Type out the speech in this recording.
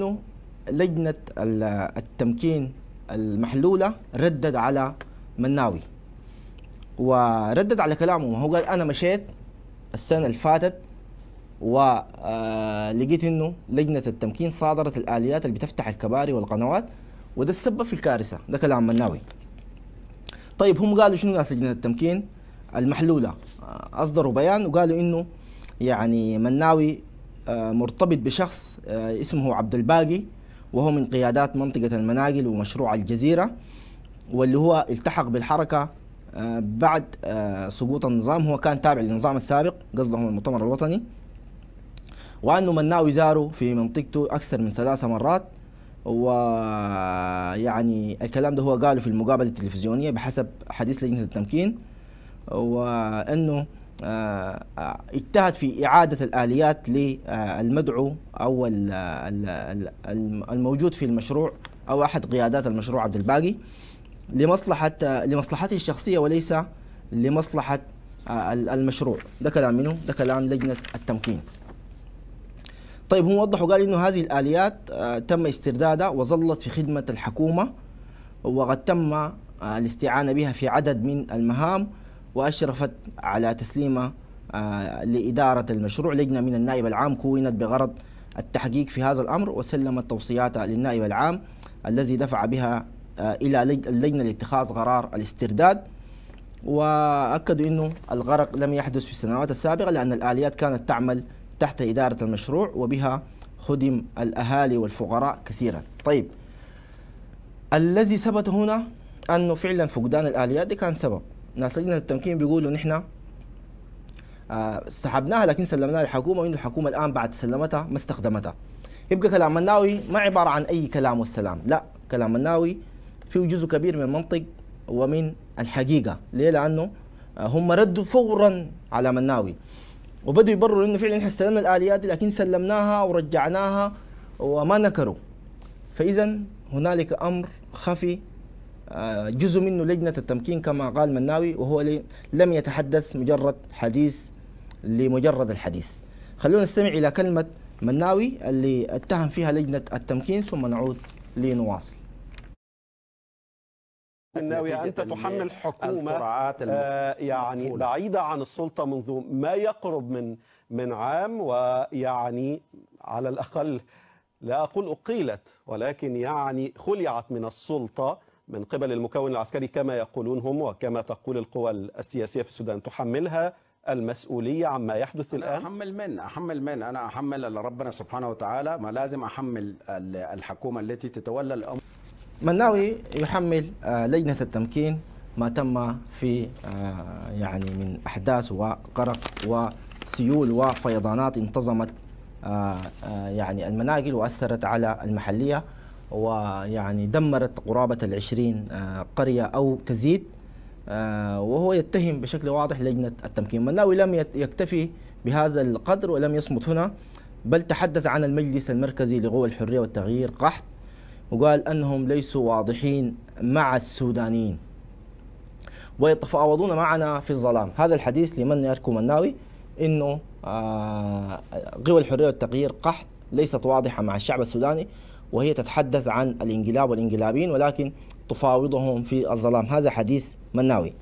انه لجنه التمكين المحلوله ردد على مناوي وردد على كلامه ما هو قال انا مشيت السنه اللي فاتت ولقيت آه، انه لجنه التمكين صادرت الاليات اللي بتفتح الكباري والقنوات وده السبب في الكارثه ده كلام مناوي طيب هم قالوا شنو ناس لجنه التمكين المحلوله آه، اصدروا بيان وقالوا انه يعني مناوي آه، مرتبط بشخص آه، اسمه عبد الباقي وهو من قيادات منطقة المناقل ومشروع الجزيرة واللي هو التحق بالحركة آه، بعد سقوط النظام هو كان تابع للنظام السابق قصدهم المؤتمر الوطني وأنه مناوي زاره في منطقته أكثر من ثلاث مرات ويعني الكلام ده هو قاله في المقابلة التلفزيونية بحسب حديث لجنة التمكين وأنه آه، اجتهد في إعادة الآليات للمدعو أو الموجود في المشروع أو أحد قيادات المشروع عبد الباقي لمصلحة لمصلحته الشخصية وليس لمصلحة آه، المشروع ده كلام منه ده كلام لجنة التمكين طيب هو وضح وقال انه هذه الاليات آه، تم استردادها وظلت في خدمه الحكومه وقد تم الاستعانه بها في عدد من المهام وأشرفت على تسليمه آه، لإدارة المشروع لجنة من النائب العام كونت بغرض التحقيق في هذا الأمر وسلمت توصياتها للنائب العام الذي دفع بها آه، إلى اللجنة لاتخاذ قرار الاسترداد وأكدوا أنه الغرق لم يحدث في السنوات السابقة لأن الآليات كانت تعمل تحت إدارة المشروع وبها خدم الأهالي والفقراء كثيرا طيب الذي ثبت هنا أنه فعلا فقدان الآليات دي كان سبب ناس لجنه التمكين بيقولوا نحن آه، سحبناها لكن سلمناها للحكومه وان الحكومه الان بعد سلمتها ما استخدمتها يبقى كلام الناوي ما عباره عن اي كلام والسلام لا كلام الناوي فيه جزء كبير من المنطق ومن الحقيقه ليه لانه آه، هم ردوا فورا على مناوي وبدوا يبرروا انه فعلا احنا استلمنا الاليات دي لكن سلمناها ورجعناها وما نكروا فاذا هنالك امر خفي آه، جزء منه لجنة التمكين كما قال مناوي وهو لم يتحدث مجرد حديث لمجرد الحديث خلونا نستمع إلى كلمة مناوي اللي اتهم فيها لجنة التمكين ثم نعود لنواصل مناوي أنت تحمل حكومة آه، يعني بعيدة عن السلطة منذ ما يقرب من من عام ويعني على الأقل لا أقول أقيلت ولكن يعني خلعت من السلطة من قبل المكون العسكري كما يقولون هم وكما تقول القوى السياسية في السودان تحملها المسؤولية عما يحدث أنا الآن؟ أحمل من؟ أحمل من؟ أنا أحمل ربنا سبحانه وتعالى ما لازم أحمل الحكومة التي تتولى الأمر مناوي يحمل آه، لجنة التمكين ما تم في آه، يعني من أحداث وقرق وسيول وفيضانات انتظمت آه، يعني المناقل وأثرت على المحلية ويعني دمرت قرابة العشرين آه، قرية أو تزيد آه، وهو يتهم بشكل واضح لجنة التمكين مناوي لم يكتفي بهذا القدر ولم يصمت هنا بل تحدث عن المجلس المركزي لقوى الحرية والتغيير قحط وقال أنهم ليسوا واضحين مع السودانيين ويتفاوضون معنا في الظلام هذا الحديث لمن يركو مناوي انه قوى آه، الحريه والتغيير قحط ليست واضحه مع الشعب السوداني وهي تتحدث عن الانقلاب والانقلابيين ولكن تفاوضهم في الظلام هذا حديث مناوي